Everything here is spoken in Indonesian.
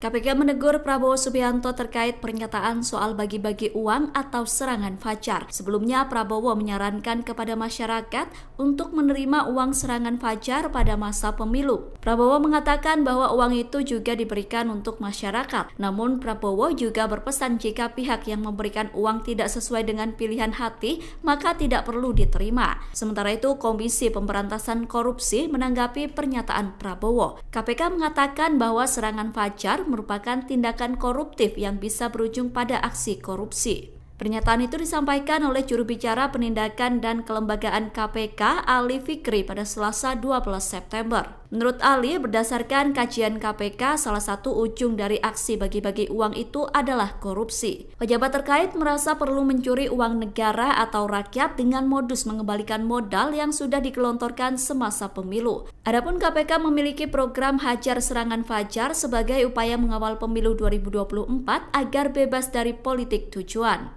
KPK menegur Prabowo Subianto terkait pernyataan soal bagi-bagi uang atau serangan fajar. Sebelumnya, Prabowo menyarankan kepada masyarakat untuk menerima uang serangan fajar pada masa pemilu. Prabowo mengatakan bahwa uang itu juga diberikan untuk masyarakat. Namun Prabowo juga berpesan jika pihak yang memberikan uang tidak sesuai dengan pilihan hati, maka tidak perlu diterima. Sementara itu, Komisi Pemberantasan Korupsi menanggapi pernyataan Prabowo. KPK mengatakan bahwa serangan Fajar merupakan tindakan koruptif yang bisa berujung pada aksi korupsi. Pernyataan itu disampaikan oleh juru bicara penindakan dan kelembagaan KPK Ali Fikri pada Selasa 12 September. Menurut Ali, berdasarkan kajian KPK, salah satu ujung dari aksi bagi-bagi uang itu adalah korupsi. Pejabat terkait merasa perlu mencuri uang negara atau rakyat dengan modus mengembalikan modal yang sudah dikelontorkan semasa pemilu. Adapun KPK memiliki program Hajar Serangan Fajar sebagai upaya mengawal pemilu 2024 agar bebas dari politik tujuan.